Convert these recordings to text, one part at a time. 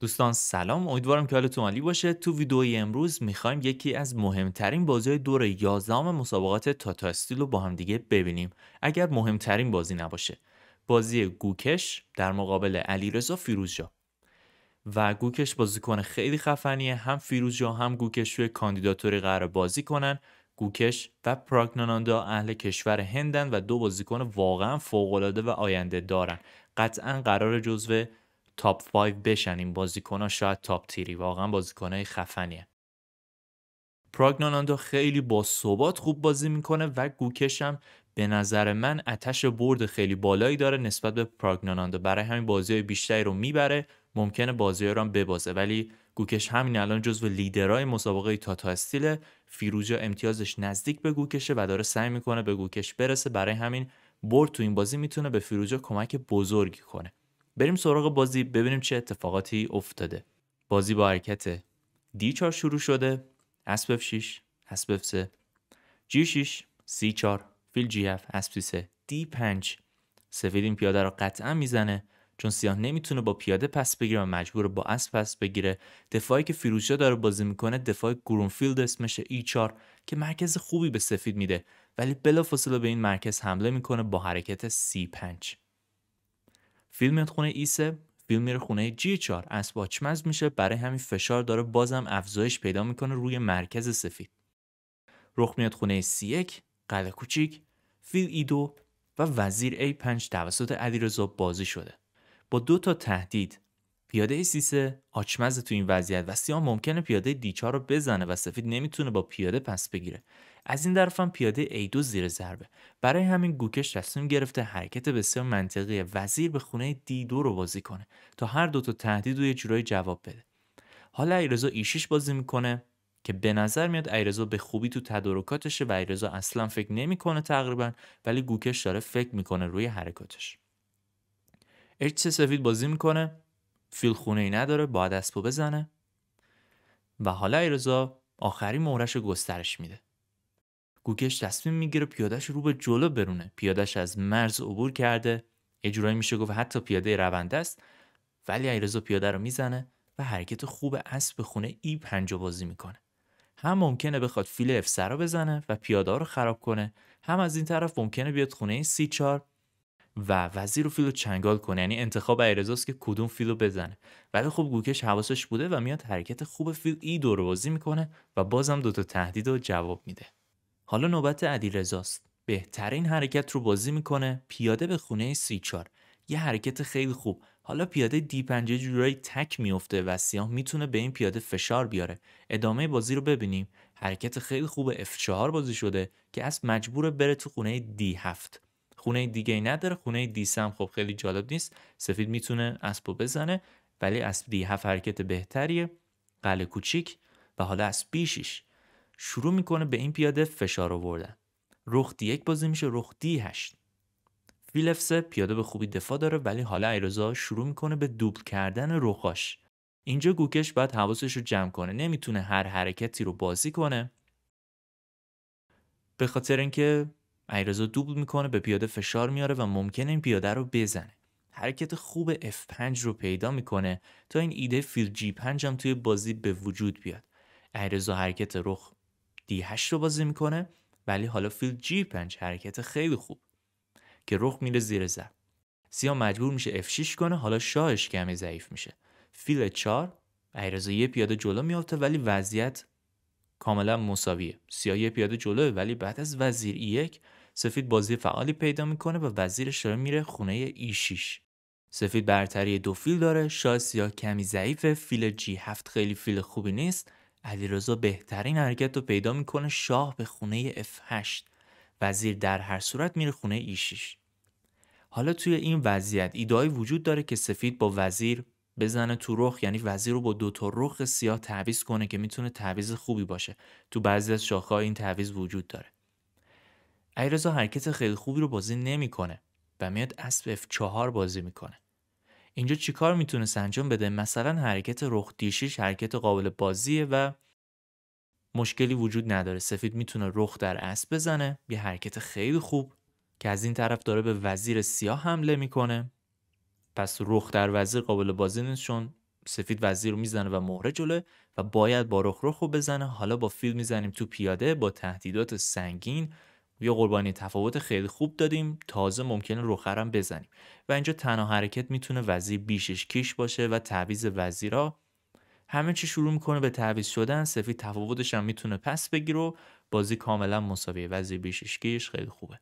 دوستان سلام امیدوارم که حالتون عالی باشه تو ویدیوی امروز میخوایم یکی از مهمترین بازی دور 11 مسابقات تاتا استیل رو با هم دیگه ببینیم اگر مهمترین بازی نباشه بازی گوکش در مقابل علیرضا فیروزجا و گوکش بازیکن خیلی خفنیه هم فیروزجا هم گوکش توی کاندیداتوری قرار بازی کنن گوکش و پراگناناندا اهل کشور هندن و دو بازیکن واقعا العاده و آینده دارن قطعا قرار جزو تاپ 5 بشن این ها شاید تاپ تیری واقعا های خفنیه پراگناناندو خیلی با ثبات خوب بازی میکنه و گوکش هم به نظر من اتش برد خیلی بالایی داره نسبت به پراگناناندو برای همین بازی بیشتری رو میبره ممکنه بازی رو هم ببازه ولی گوکش همین الان جزو لیدرهای مسابقه تاتا استیل فیروجا امتیازش نزدیک به گوکشه و داره سعی میکنه به گوکش برسه برای همین برد تو این بازی میتونه به فیروجا کمک بزرگی کنه بریم سراغ بازی ببینیم چه اتفاقاتی افتاده بازی با حرکت D4 شروع شده اسب 6 اسب 3 G6 C4 فیل جی 7 3 D5 سفید این پیاده رو قطعا میزنه چون سیاه نمیتونه با پیاده پس بگیره و مجبور با اسب پس بگیره دفاعی که فیروزشاه داره بازی میکنه دفاع گرونفیلد اسمش E4 که مرکز خوبی به سفید میده ولی بلافاصله به این مرکز حمله میکنه با حرکت C5 فیلم میاد خونه ایسه فیلم میره خونه جی 4 آچمز میشه برای همین فشار داره بازم افزایش پیدا میکنه روی مرکز سفید رخ میاد خونه سی یک کوچیک فیل ای دو و وزیر ای 5 توسط علیرضا بازی شده با دو تا تهدید پیاده ای سیسه آچمز تو این وضعیت و سیان ممکنه پیاده دیچار رو بزنه و سفید نمیتونه با پیاده پس بگیره از این هم پیاده ای 2 زیر ضربه برای همین گوکش تصمیم گرفته حرکت بسیار منطقی وزیر به خونه دی 2 رو بازی کنه تا هر دو تا تهدید رو یه جورایی جواب بده حالا ایرزا ایشیش بازی میکنه که به نظر میاد ایرزا به خوبی تو تدارکاتشه و ایرزا اصلا فکر نمیکنه تقریبا ولی گوکش داره فکر میکنه روی حرکاتش اچ سفید بازی میکنه فیل خونه ای نداره با اسبو بزنه و حالا ایرزا آخرین مهرش گسترش میده گوگش تصمیم میگیره پیادهش رو به جلو برونه پیادهش از مرز عبور کرده یه میشه گفت حتی پیاده رونده است ولی ایرزا پیاده رو میزنه و حرکت خوب اسب خونه ای پنجو بازی میکنه هم ممکنه بخواد فیل اف سرا بزنه و پیاده رو خراب کنه هم از این طرف ممکنه بیاد خونه سی چار و وزیر رو فیلو چنگال کنه یعنی انتخاب ایرزاست که کدوم فیلو بزنه ولی خب گوکش حواسش بوده و میاد حرکت خوب فیل ای e دور بازی میکنه و بازم دوتا تهدید رو جواب میده حالا نوبت علیرضاست بهترین حرکت رو بازی میکنه پیاده به خونه سی چار. یه حرکت خیلی خوب حالا پیاده دی پنجه جورایی تک میفته و سیاه میتونه به این پیاده فشار بیاره ادامه بازی رو ببینیم حرکت خیلی خوب F4 بازی شده که از مجبور بره تو خونه دی 7 خونه دیگه نداره خونه دی هم خب خیلی جالب نیست سفید میتونه و بزنه ولی اسب دی 7 حرکت بهتریه قله کوچیک و حالا اسب b شروع میکنه به این پیاده فشار آوردن رخ دی یک بازی میشه رخ دی هشت فیلفسه پیاده به خوبی دفاع داره ولی حالا ایرزا شروع میکنه به دوبل کردن رخاش اینجا گوکش باید حواسش رو جمع کنه نمیتونه هر حرکتی رو بازی کنه به خاطر اینکه ایرزا دوبل میکنه به پیاده فشار میاره و ممکنه این پیاده رو بزنه حرکت خوب F5 رو پیدا میکنه تا این ایده فیل G5 هم توی بازی به وجود بیاد ایرزا حرکت رخ دی 8 رو بازی میکنه ولی حالا فیل g 5 حرکت خیلی خوب که رخ میره زیر زب سیاه مجبور میشه F6 کنه حالا شاهش کمی ضعیف میشه فیل 4 ایرزا یه پیاده جلو میافته ولی وضعیت کاملا مساویه سیاه یه پیاده جلوه ولی بعد از وزیر E1 سفید بازی فعالی پیدا میکنه و وزیرش داره میره خونه E6 سفید برتری دو فیل داره شاه سیاه کمی ضعیفه فیل G7 خیلی فیل خوبی نیست علیرضا بهترین حرکت رو پیدا میکنه شاه به خونه F8 وزیر در هر صورت میره خونه E6 حالا توی این وضعیت ایدهایی وجود داره که سفید با وزیر بزنه تو رخ یعنی وزیر رو با دو تا رخ سیاه تعویض کنه که میتونه تعویض خوبی باشه تو بعضی از شاخه این تعویض وجود داره علیرضا حرکت خیلی خوبی رو بازی نمیکنه و میاد اسب F4 بازی میکنه اینجا چیکار میتونست انجام بده مثلا حرکت رخ دیشیش حرکت قابل بازیه و مشکلی وجود نداره سفید میتونه رخ در اسب بزنه یه حرکت خیلی خوب که از این طرف داره به وزیر سیاه حمله میکنه پس رخ در وزیر قابل بازی نیست چون سفید وزیر رو میزنه و مهره جلوه و باید با رخ رخ رو بزنه حالا با فیل میزنیم تو پیاده با تهدیدات سنگین یا قربانی تفاوت خیلی خوب دادیم تازه ممکنه روخرم بزنیم و اینجا تنها حرکت میتونه وزیر بیشش کیش باشه و تعویز وزیرا همه چی شروع میکنه به تعویز شدن سفید تفاوتش هم میتونه پس بگیره و بازی کاملا مساوی وزیر بیشش کیش خیلی خوبه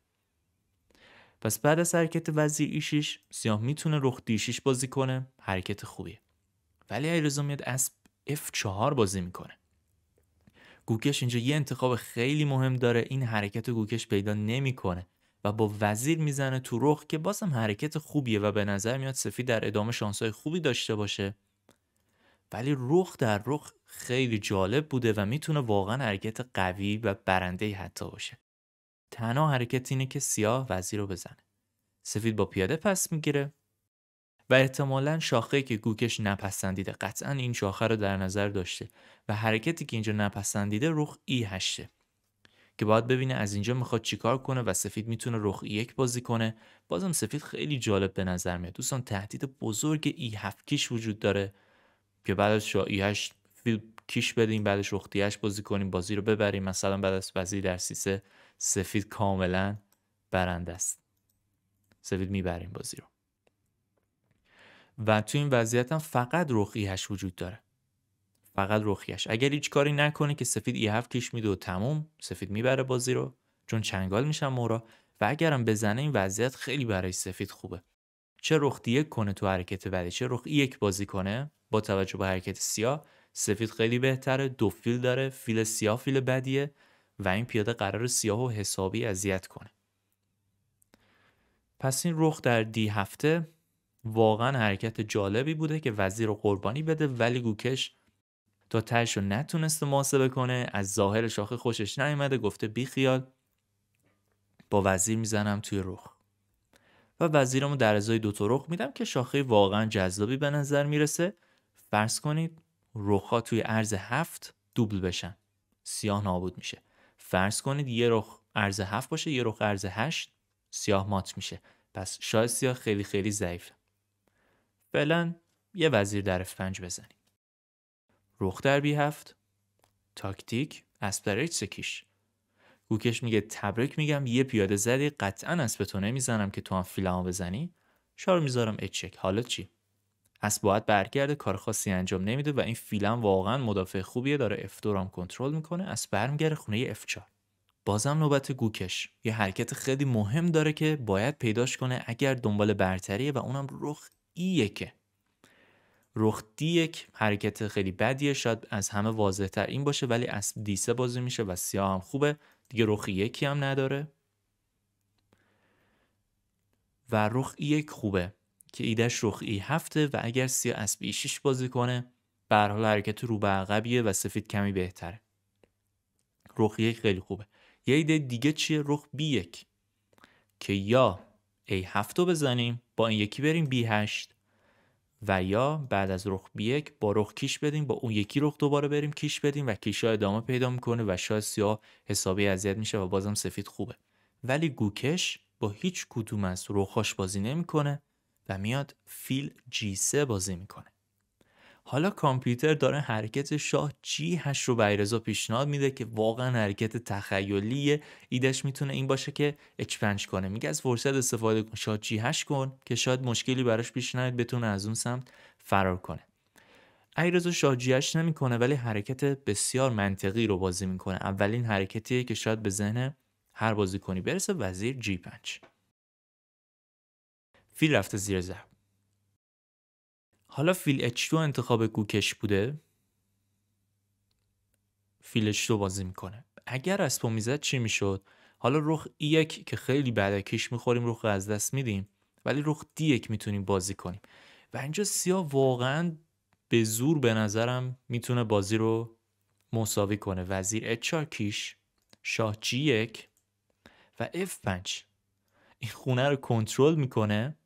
پس بعد از حرکت وزیر ایشش سیاه میتونه رخ دیشیش بازی کنه حرکت خوبیه ولی ایرزا میاد اسب F4 بازی میکنه گوکش اینجا یه انتخاب خیلی مهم داره این حرکت گوکش پیدا نمیکنه و با وزیر میزنه تو رخ که بازم حرکت خوبیه و به نظر میاد سفید در ادامه شانسای خوبی داشته باشه ولی رخ در رخ خیلی جالب بوده و میتونه واقعا حرکت قوی و برنده حتی باشه تنها حرکت اینه که سیاه وزیر رو بزنه سفید با پیاده پس میگیره و احتمالا شاخه که گوکش نپسندیده قطعا این شاخه رو در نظر داشته و حرکتی که اینجا نپسندیده رخ ای هشته که باید ببینه از اینجا میخواد چیکار کنه و سفید میتونه رخ یک بازی کنه بازم سفید خیلی جالب به نظر میاد دوستان تهدید بزرگ ای هفت کیش وجود داره که بعدش شا ای هشت کیش بدیم بعدش رخ هشت بازی کنیم بازی رو ببریم مثلا بعد از وزیر در سیسه سفید کاملا برنده است سفید میبریم بازی رو و تو این وضعیت هم فقط رخیهش وجود داره فقط رخیهش اگر هیچ کاری نکنه که سفید ای هفت کش میده و تموم سفید میبره بازی رو چون چنگال میشن مورا و اگرم بزنه این وضعیت خیلی برای سفید خوبه چه رخ یک کنه تو حرکت بعدی چه رخ یک بازی کنه با توجه به حرکت سیاه سفید خیلی بهتره دو فیل داره فیل سیاه فیل بدیه و این پیاده قرار سیاه و حسابی اذیت کنه پس این رخ در دی هفته واقعا حرکت جالبی بوده که وزیر رو قربانی بده ولی گوکش تا تهش رو نتونسته محاسبه کنه از ظاهر شاخه خوشش نیومده گفته بیخیال با وزیر میزنم توی رخ و وزیرمو در ازای دو رخ میدم که شاخه واقعا جذابی به نظر میرسه فرض کنید ها توی عرض هفت دوبل بشن سیاه نابود میشه فرض کنید یه رخ عرض هفت باشه یه رخ عرض هشت سیاه مات میشه پس شاید سیاه خیلی خیلی ضعیف. فعلا یه وزیر در F5 بزنیم رخ در B7 تاکتیک اسب در گوکش میگه تبرک میگم یه پیاده زدی قطعا اسب تو نمیزنم که تو هم فیلمو بزنی شارو میذارم h حالا چی اسب باید برگرده کار خاصی انجام نمیده و این فیلم واقعا مدافع خوبیه داره F2 هم کنترل میکنه از برمیگره خونه F4 بازم نوبت گوکش یه حرکت خیلی مهم داره که باید پیداش کنه اگر دنبال برتریه و اونم رخ یکه رخ دی یک حرکت خیلی بدیه شاید از همه واضح تر این باشه ولی اسب دیسه بازی میشه و سیاه هم خوبه دیگه رخ یکی هم نداره و رخ یک خوبه که ایدش رخ ای هفته و اگر سیاه اسب ای شیش بازی کنه به حرکت رو به عقبیه و سفید کمی بهتره رخ یک خیلی خوبه یه ایده دیگه چیه رخ بی یک که یا A7 رو بزنیم با این یکی بریم B8 و یا بعد از رخ B1 با رخ کیش بدیم با اون یکی رخ دوباره بریم کیش بدیم و کیش ها ادامه پیدا میکنه و شاه سیاه حسابی اذیت میشه و بازم سفید خوبه ولی گوکش با هیچ کدوم از رخاش بازی نمیکنه و میاد فیل G3 بازی میکنه حالا کامپیوتر داره حرکت شاه جی هش رو بیرزا پیشنهاد میده که واقعا حرکت تخیلیه ایدش میتونه این باشه که H5 کنه میگه از فرصت استفاده کن شاه جی هش کن که شاید مشکلی براش پیش نیاد بتونه از اون سمت فرار کنه ایرزا شاه جی هش نمیکنه ولی حرکت بسیار منطقی رو بازی میکنه اولین حرکتیه که شاید به ذهن هر بازی کنی برسه وزیر جی 5 فیل رفته زیر حالا فیل اچ انتخاب گوکش بوده فیل اچ بازی میکنه اگر از میزد چی میشد حالا رخ ای یک که خیلی کش میخوریم رخ از دست میدیم ولی رخ دی یک میتونیم بازی کنیم و اینجا سیاه واقعا به زور به نظرم میتونه بازی رو مساوی کنه وزیر اچار کیش شاه جی یک و F5 این خونه رو کنترل میکنه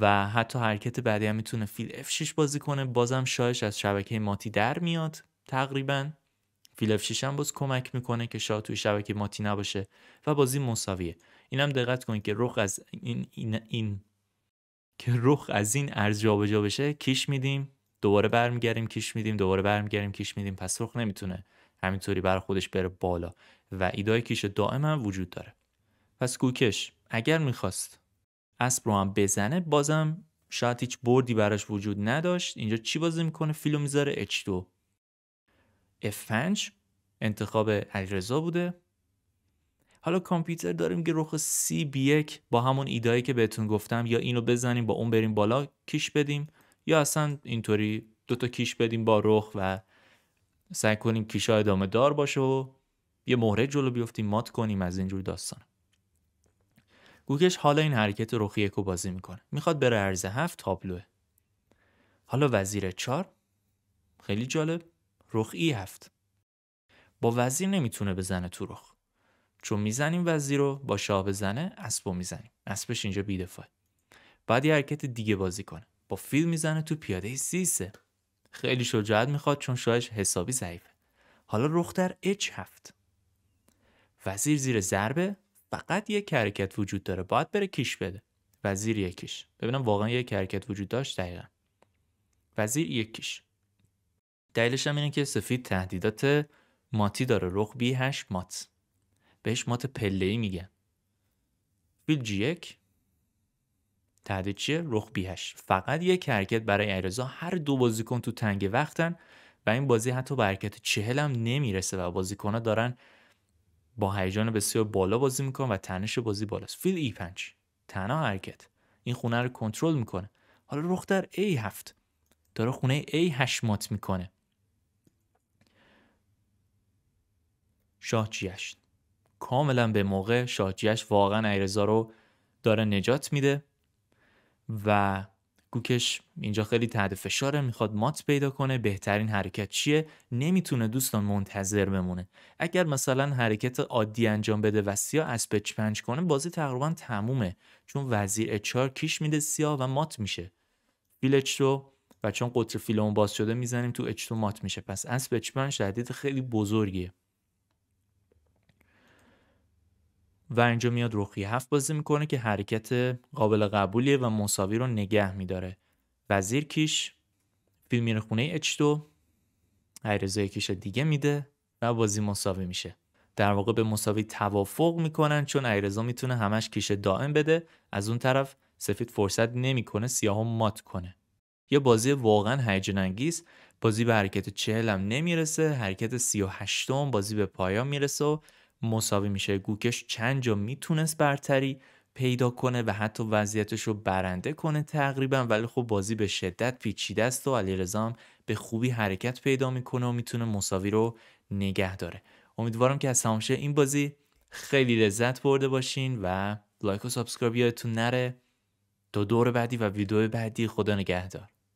و حتی حرکت بعدی هم میتونه فیل F6 بازی کنه بازم شاهش از شبکه ماتی در میاد تقریبا فیل F6 هم باز کمک میکنه که شاه توی شبکه ماتی نباشه و بازی مساویه اینم دقت کنید که رخ از این این, این که رخ از این ارز جابجا بشه کیش میدیم دوباره برمیگردیم کیش میدیم دوباره برمیگردیم کیش میدیم پس رخ نمیتونه همینطوری بر خودش بره بالا و ایدای کیش دائم وجود داره پس کوکش اگر میخواست اسب رو هم بزنه بازم شاید هیچ بردی براش وجود نداشت اینجا چی بازی میکنه فیلو میذاره H2 F5 انتخاب علیرضا بوده حالا کامپیوتر داریم که رخ c B1 با همون ایدایی که بهتون گفتم یا اینو بزنیم با اون بریم بالا کیش بدیم یا اصلا اینطوری دوتا کیش بدیم با رخ و سعی کنیم کیشا ادامه دار باشه و یه مهره جلو بیفتیم مات کنیم از اینجور داستان گوگش حالا این حرکت رخی یکو بازی میکنه میخواد بره ارز هفت تابلوه حالا وزیر چار خیلی جالب رخ ای هفت با وزیر نمیتونه بزنه تو رخ چون میزنیم وزیر رو با شاه بزنه اسبو میزنیم اسبش اینجا دفاع. بعد یه حرکت دیگه بازی کنه با فیل میزنه تو پیاده سه خیلی شجاعت میخواد چون شاهش حسابی ضعیفه حالا رخ در اچ هفت وزیر زیر ضربه فقط یک حرکت وجود داره باید بره کیش بده وزیر یکیش ببینم واقعا یک حرکت وجود داشت دقیقا وزیر یکیش دلیلش هم اینه که سفید تهدیدات ماتی داره بی هش مات بهش مات پله میگن فیل جی یک تهدید چیه بی هش فقط یک حرکت برای ایرزا هر دو بازیکن تو تنگ وقتن و این بازی حتی به حرکت چهل هم نمیرسه و بازیکن دارن با هیجان بسیار بالا بازی میکنه و تنش بازی بالاست فیل ای 5 تنها حرکت این خونه رو کنترل میکنه حالا رخ در ای هفت داره خونه ای 8 مات میکنه شاه جیش کاملا به موقع شاه جیش واقعا ایرزا رو داره نجات میده و گوکش اینجا خیلی تحت فشاره میخواد مات پیدا کنه بهترین حرکت چیه نمیتونه دوستان منتظر بمونه اگر مثلا حرکت عادی انجام بده و سیاه از پچ پنج کنه بازی تقریبا تمومه چون وزیر اچار کیش میده سیاه و مات میشه فیلچ رو و چون قطر فیلمون باز شده میزنیم تو اچ تو مات میشه پس اسب اچ پنج خیلی بزرگیه و اینجا میاد روخی هفت بازی میکنه که حرکت قابل قبولیه و مساوی رو نگه میداره وزیر کیش فیلم میره خونه اچ دو عیرزای کیش دیگه میده و بازی مساوی میشه در واقع به مساوی توافق میکنن چون ایرزا میتونه همش کیش دائم بده از اون طرف سفید فرصت نمیکنه سیاهو مات کنه یه بازی واقعا هیجان انگیز بازی به حرکت 40 نمیرسه حرکت 38 بازی به پایان میرسه و مساوی میشه گوکش چند جا میتونست برتری پیدا کنه و حتی وضعیتش رو برنده کنه تقریبا ولی خب بازی به شدت پیچیده است و رزام به خوبی حرکت پیدا میکنه و میتونه مساوی رو نگه داره امیدوارم که از تماشای این بازی خیلی لذت برده باشین و لایک و سابسکرایب یادتون نره تا دو دور بعدی و ویدیو بعدی خدا نگهدار